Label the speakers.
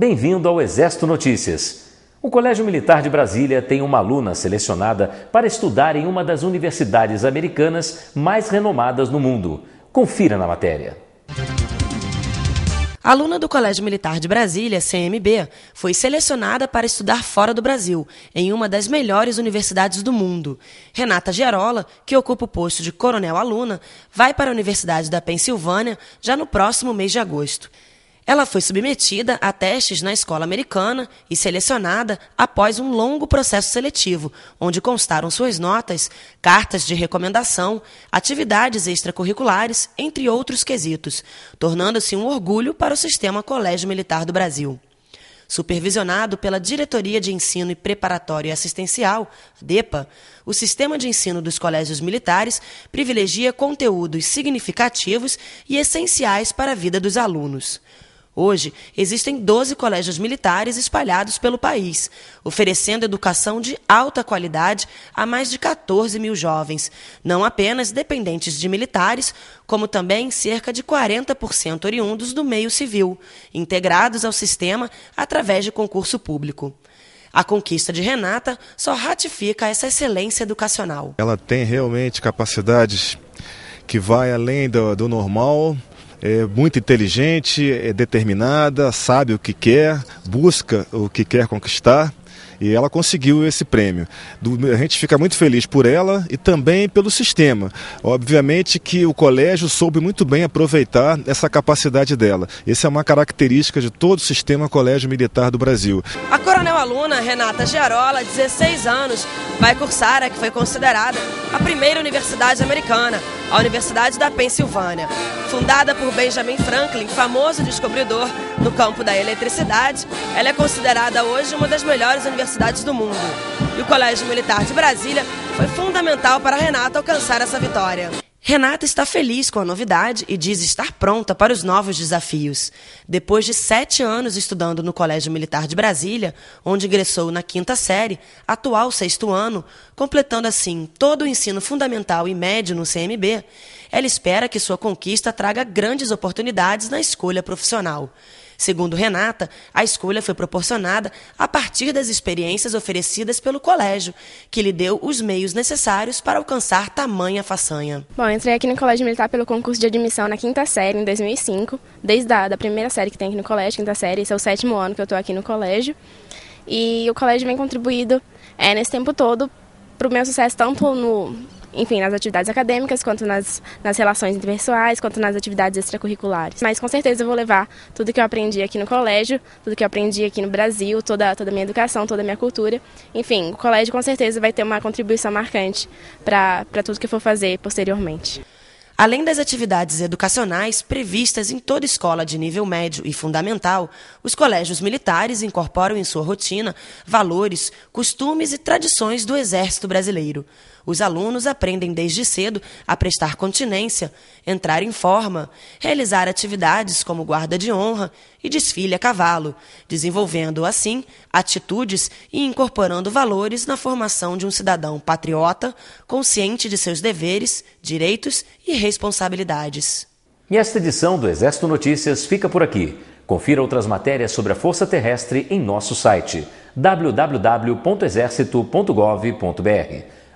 Speaker 1: Bem-vindo ao Exército Notícias. O Colégio Militar de Brasília tem uma aluna selecionada para estudar em uma das universidades americanas mais renomadas no mundo. Confira na matéria.
Speaker 2: aluna do Colégio Militar de Brasília, CMB, foi selecionada para estudar fora do Brasil, em uma das melhores universidades do mundo. Renata Gerola, que ocupa o posto de coronel aluna, vai para a Universidade da Pensilvânia já no próximo mês de agosto. Ela foi submetida a testes na escola americana e selecionada após um longo processo seletivo, onde constaram suas notas, cartas de recomendação, atividades extracurriculares, entre outros quesitos, tornando-se um orgulho para o sistema Colégio Militar do Brasil. Supervisionado pela Diretoria de Ensino e Preparatório e Assistencial, DEPA, o sistema de ensino dos colégios militares privilegia conteúdos significativos e essenciais para a vida dos alunos. Hoje, existem 12 colégios militares espalhados pelo país, oferecendo educação de alta qualidade a mais de 14 mil jovens, não apenas dependentes de militares, como também cerca de 40% oriundos do meio civil, integrados ao sistema através de concurso público. A conquista de Renata só ratifica essa excelência educacional.
Speaker 3: Ela tem realmente capacidades que vai além do, do normal é muito inteligente, é determinada, sabe o que quer, busca o que quer conquistar e ela conseguiu esse prêmio. a gente fica muito feliz por ela e também pelo sistema. Obviamente que o colégio soube muito bem aproveitar essa capacidade dela. Essa é uma característica de todo o sistema colégio militar do Brasil.
Speaker 2: A coronel aluna Renata Giarola, 16 anos, vai cursar a que foi considerada a primeira universidade americana, a Universidade da Pensilvânia. Fundada por Benjamin Franklin, famoso descobridor no campo da eletricidade, ela é considerada hoje uma das melhores universidades do mundo. E o Colégio Militar de Brasília foi fundamental para Renata alcançar essa vitória. Renata está feliz com a novidade e diz estar pronta para os novos desafios. Depois de sete anos estudando no Colégio Militar de Brasília, onde ingressou na quinta série, atual sexto ano, completando assim todo o ensino fundamental e médio no CMB, ela espera que sua conquista traga grandes oportunidades na escolha profissional. Segundo Renata, a escolha foi proporcionada a partir das experiências oferecidas pelo colégio, que lhe deu os meios necessários para alcançar tamanha façanha.
Speaker 4: Bom, entrei aqui no Colégio Militar pelo concurso de admissão na quinta série, em 2005, desde a da primeira série que tem aqui no colégio, quinta série, esse é o sétimo ano que eu estou aqui no colégio. E o colégio vem contribuído é, nesse tempo todo para o meu sucesso, tanto no, enfim, nas atividades acadêmicas, quanto nas, nas relações interpessoais, quanto nas atividades extracurriculares. Mas com certeza eu vou levar tudo que eu aprendi aqui no colégio, tudo que eu aprendi aqui no Brasil, toda, toda a minha educação, toda a minha cultura. Enfim, o colégio com certeza vai ter uma contribuição marcante para tudo que eu for fazer posteriormente.
Speaker 2: Além das atividades educacionais previstas em toda escola de nível médio e fundamental, os colégios militares incorporam em sua rotina valores, costumes e tradições do Exército Brasileiro. Os alunos aprendem desde cedo a prestar continência, entrar em forma, realizar atividades como guarda de honra e desfile a cavalo, desenvolvendo, assim, atitudes e incorporando valores na formação de um cidadão patriota, consciente de seus deveres, direitos e responsabilidades.
Speaker 1: E esta edição do Exército Notícias fica por aqui. Confira outras matérias sobre a Força Terrestre em nosso site www.exercito.gov.br